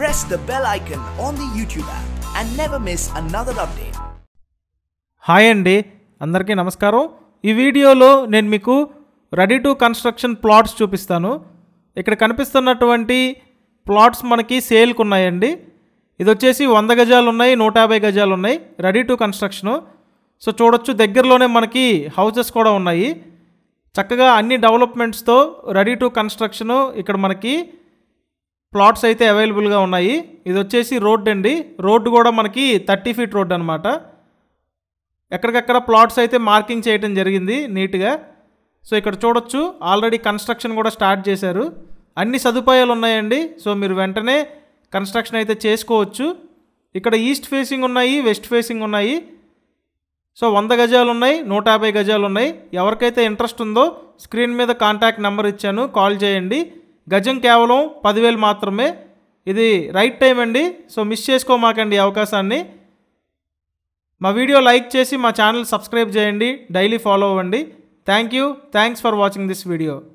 press the bell icon on the YouTube app and never miss another update. Hi అండి అందరికీ నమస్కారం ఈ వీడియోలో నేను మీకు రెడీ టు కన్స్ట్రక్షన్ ప్లాట్స్ చూపిస్తాను ఇక్కడ కనిపిస్తున్నటువంటి ప్లాట్స్ మనకి సేల్కి ఉన్నాయండి ఇది వచ్చేసి వంద గజాలు ఉన్నాయి నూట యాభై గజాలు ఉన్నాయి రెడీ టు కన్స్ట్రక్షను సో చూడొచ్చు దగ్గరలోనే మనకి హౌసెస్ కూడా ఉన్నాయి చక్కగా అన్ని డెవలప్మెంట్స్తో రెడీ టు కన్స్ట్రక్షను ఇక్కడ మనకి ప్లాట్స్ అయితే అవైలబుల్గా ఉన్నాయి ఇది వచ్చేసి రోడ్ అండి రోడ్డు కూడా మనకి థర్టీ ఫీట్ రోడ్ అనమాట ఎక్కడికక్కడ ప్లాట్స్ అయితే మార్కింగ్ చేయడం జరిగింది నీట్గా సో ఇక్కడ చూడొచ్చు ఆల్రెడీ కన్స్ట్రక్షన్ కూడా స్టార్ట్ చేశారు అన్ని సదుపాయాలు ఉన్నాయండి సో మీరు వెంటనే కన్స్ట్రక్షన్ అయితే చేసుకోవచ్చు ఇక్కడ ఈస్ట్ ఫేసింగ్ ఉన్నాయి వెస్ట్ ఫేసింగ్ ఉన్నాయి సో వంద గజాలు ఉన్నాయి నూట యాభై గజాలు ఉన్నాయి ఎవరికైతే ఇంట్రెస్ట్ ఉందో స్క్రీన్ మీద కాంటాక్ట్ నెంబర్ ఇచ్చాను కాల్ చేయండి గజం కేవలం పదివేలు మాత్రమే ఇది రైట్ టైం అండి సో మిస్ చేసుకోమాకండి అవకాశాన్ని మా వీడియో లైక్ చేసి మా ఛానల్ సబ్స్క్రైబ్ చేయండి డైలీ ఫాలో అవ్వండి thank you thanks for watching this video